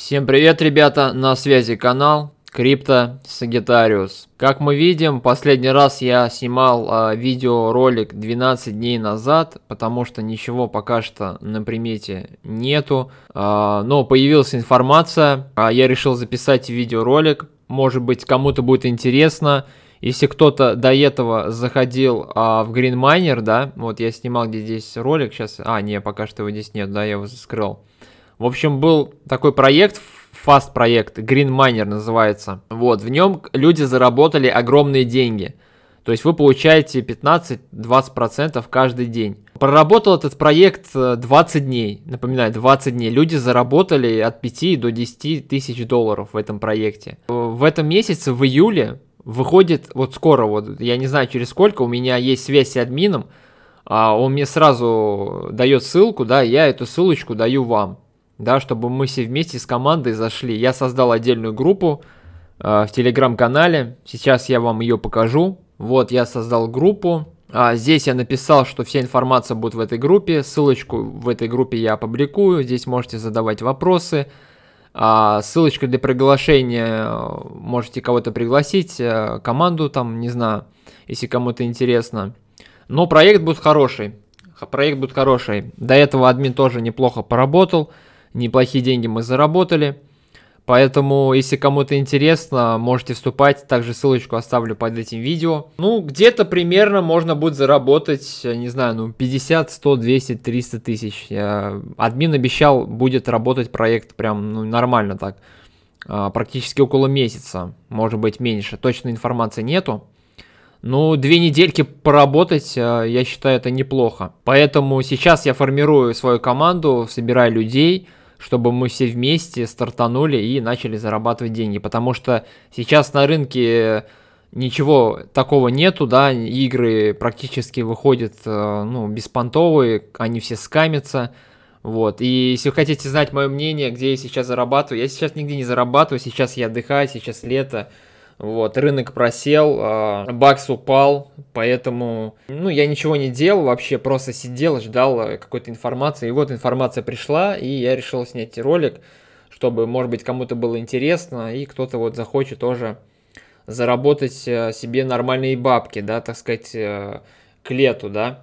Всем привет, ребята! На связи канал Крипто Сагитариус. Как мы видим, последний раз я снимал э, видеоролик 12 дней назад, потому что ничего пока что на примете нету. Э, но появилась информация, э, я решил записать видеоролик. Может быть, кому-то будет интересно. Если кто-то до этого заходил а, в Green Miner, да, вот я снимал где здесь ролик, сейчас, а, не, пока что его здесь нет, да, я его скрыл. В общем, был такой проект, фаст-проект, Green Miner называется. Вот, в нем люди заработали огромные деньги. То есть вы получаете 15-20% каждый день. Проработал этот проект 20 э, дней, напоминаю, 20 дней. Люди заработали от 5 до 10 тысяч долларов в этом проекте. Э, в этом месяце, в июле, выходит, вот скоро, вот я не знаю через сколько, у меня есть связь с админом, а он мне сразу дает ссылку, да, я эту ссылочку даю вам да, чтобы мы все вместе с командой зашли. Я создал отдельную группу э, в телеграм-канале, сейчас я вам ее покажу. Вот, я создал группу, а, здесь я написал, что вся информация будет в этой группе, ссылочку в этой группе я опубликую, здесь можете задавать вопросы. А, ссылочка для приглашения, э, можете кого-то пригласить, э, команду там, не знаю, если кому-то интересно. Но проект будет хороший, проект будет хороший. До этого админ тоже неплохо поработал неплохие деньги мы заработали. Поэтому, если кому-то интересно, можете вступать. Также ссылочку оставлю под этим видео. Ну, где-то примерно можно будет заработать, не знаю, ну, 50, 100, 200, 300 тысяч. Админ обещал, будет работать проект прям ну, нормально так. А, практически около месяца, может быть меньше. Точной информации нету. Ну, две недельки поработать, а, я считаю, это неплохо. Поэтому сейчас я формирую свою команду, собираю людей – чтобы мы все вместе стартанули и начали зарабатывать деньги. Потому что сейчас на рынке ничего такого нету, да, игры практически выходят, э, ну, беспонтовые, они все скамятся, вот, и если вы хотите знать мое мнение, где я сейчас зарабатываю, я сейчас нигде не зарабатываю, сейчас я отдыхаю, сейчас лето, вот, рынок просел, а, бакс упал, поэтому, ну, я ничего не делал вообще, просто сидел, ждал э, какой-то информации. И вот информация пришла, и я решил снять ролик, чтобы, может быть, кому-то было интересно, и кто-то вот захочет тоже заработать э, себе нормальные бабки, да, так сказать, э, к лету, да.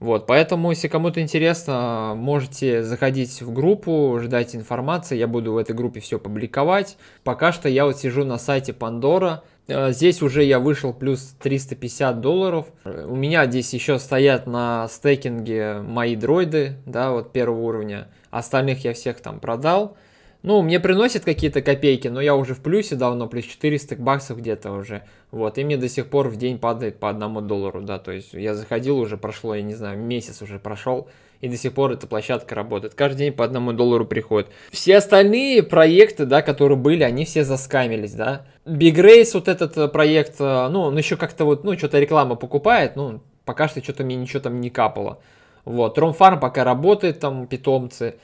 Вот, поэтому, если кому-то интересно, можете заходить в группу, ждать информации, я буду в этой группе все публиковать. Пока что я вот сижу на сайте Pandora, э, Здесь уже я вышел плюс 350 долларов. У меня здесь еще стоят на стейкинге мои дроиды, да, вот первого уровня. Остальных я всех там продал. Ну, мне приносят какие-то копейки, но я уже в плюсе давно, плюс 400 баксов где-то уже. Вот, и мне до сих пор в день падает по одному доллару, да, то есть я заходил уже, прошло, я не знаю, месяц уже прошел, и до сих пор эта площадка работает. Каждый день по одному доллару приходит. Все остальные проекты, да, которые были, они все заскамились, да. Big Race, вот этот э, проект, э, ну, он еще как-то вот, ну, что-то реклама покупает, ну, пока что что-то мне ничего там не капало. Вот, Ромфарм пока работает, там, питомцы.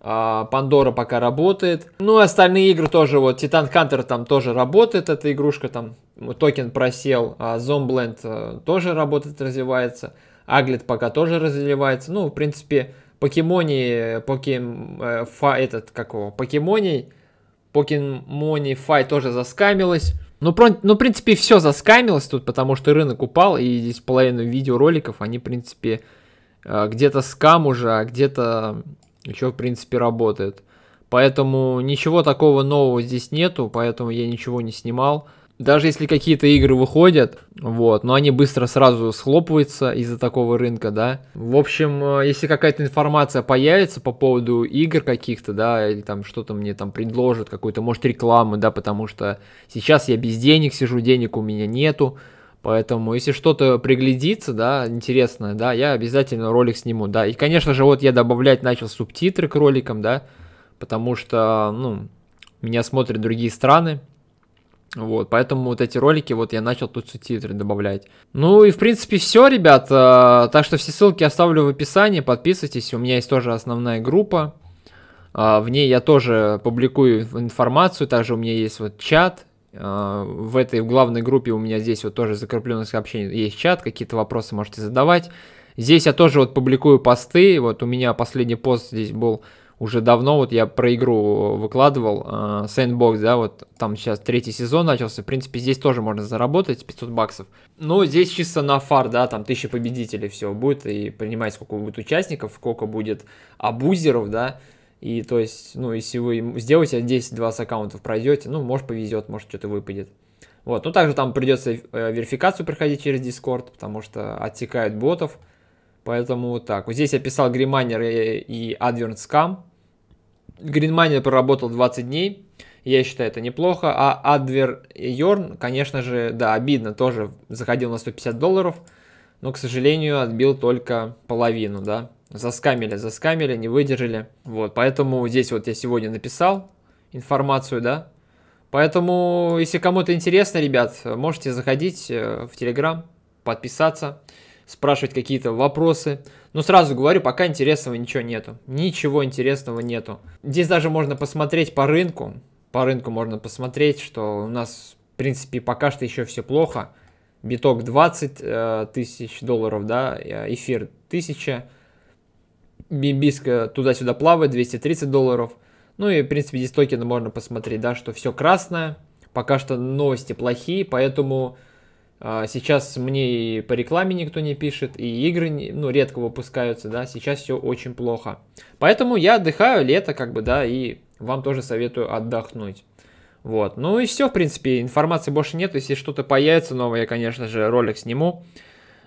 А, Пандора пока работает. Ну и остальные игры тоже, вот Титан Хантер там тоже работает, эта игрушка там, токен просел, Зомбленд а э, тоже работает, развивается, Аглет пока тоже развивается. Ну, в принципе, Покемони, Покем, э, фа, этот, как его, Покемони, Покемони Фай тоже заскамилась. Ну, про, ну, в принципе, все заскамилось тут, потому что рынок упал, и здесь половину видеороликов, они, в принципе, э, где-то скам уже, а где-то еще, в принципе, работает. Поэтому ничего такого нового здесь нету, поэтому я ничего не снимал. Даже если какие-то игры выходят, вот, но они быстро сразу схлопываются из-за такого рынка, да. В общем, э, если какая-то информация появится по поводу игр каких-то, да, или там что-то мне там предложат, какую-то, может, рекламу, да, потому что сейчас я без денег сижу, денег у меня нету, Поэтому, если что-то приглядится, да, интересное, да, я обязательно ролик сниму, да. И, конечно же, вот я добавлять начал субтитры к роликам, да, потому что, ну, меня смотрят другие страны, вот, поэтому вот эти ролики, вот я начал тут субтитры добавлять. Ну и в принципе все, ребят. Э, так что все ссылки оставлю в описании, подписывайтесь. У меня есть тоже основная группа. Э, в ней я тоже публикую информацию, также у меня есть вот чат, а, в этой главной группе у меня здесь вот тоже закреплено сообщение, есть чат, какие-то вопросы можете задавать. Здесь я тоже вот публикую посты, вот у меня последний пост здесь был уже давно, вот я про игру выкладывал, а, Sandbox, да, вот там сейчас третий сезон начался, в принципе, здесь тоже можно заработать 500 баксов. Но здесь чисто на фар, да, там 1000 победителей все будет, и принимать сколько будет участников, сколько будет абузеров, да, и то есть, ну, если вы сделаете 10-20 аккаунтов, пройдете, ну, может повезет, может что-то выпадет. Вот, ну, также там придется э, верификацию проходить через Discord, потому что отсекают ботов. Поэтому вот так, вот здесь я писал Гримайнер и Advent Scam. Гринмайнер проработал 20 дней, я считаю это неплохо, а Адвер Йорн, конечно же, да, обидно, тоже заходил на 150 долларов, но, к сожалению, отбил только половину, да, заскамили, заскамили, не выдержали. Вот, поэтому здесь вот я сегодня написал информацию, да. Поэтому, если кому-то интересно, ребят, можете заходить э, в Телеграм, подписаться, спрашивать какие-то вопросы. Но сразу говорю, пока интересного ничего нету. Ничего интересного нету. Здесь даже можно посмотреть по рынку. По рынку можно посмотреть, что у нас, в принципе, пока что еще все плохо. Биток 20 э, тысяч долларов, да, э, эфир 1000 Бибиска туда-сюда плавает, 230 долларов. Ну и, в принципе, здесь токены можно посмотреть, да, что все красное. Пока что новости плохие, поэтому а, сейчас мне и по рекламе никто не пишет, и игры, ну, редко выпускаются, да, сейчас все очень плохо. Поэтому я отдыхаю лето, как бы, да, и вам тоже советую отдохнуть. Вот, ну и все, в принципе, информации больше нет, если что-то появится новое, я, конечно же, ролик сниму.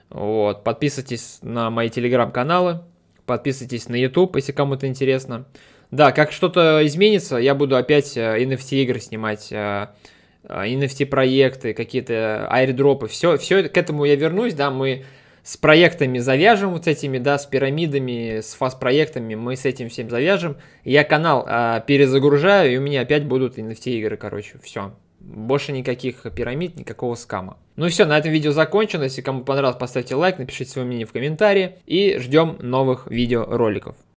Вот, подписывайтесь на мои телеграм-каналы, Подписывайтесь на YouTube, если кому-то интересно. Да, как что-то изменится, я буду опять NFT э, игры снимать, NFT э, э, проекты, какие-то аирдропы. Все, все к этому я вернусь, да, мы с проектами завяжем вот этими, да, с пирамидами, с фаз-проектами, мы с этим всем завяжем. Я канал э, перезагружаю, и у меня опять будут NFT игры, короче, все. Больше никаких пирамид, никакого скама. Ну и все, на этом видео закончено. Если кому понравилось, поставьте лайк, напишите свое мнение в комментарии. И ждем новых видеороликов.